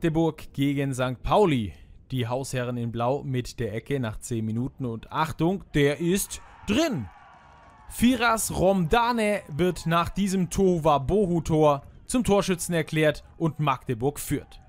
Magdeburg gegen St. Pauli. Die Hausherren in Blau mit der Ecke nach 10 Minuten und Achtung, der ist drin. Firas Romdane wird nach diesem Tova Bohu-Tor zum Torschützen erklärt und Magdeburg führt.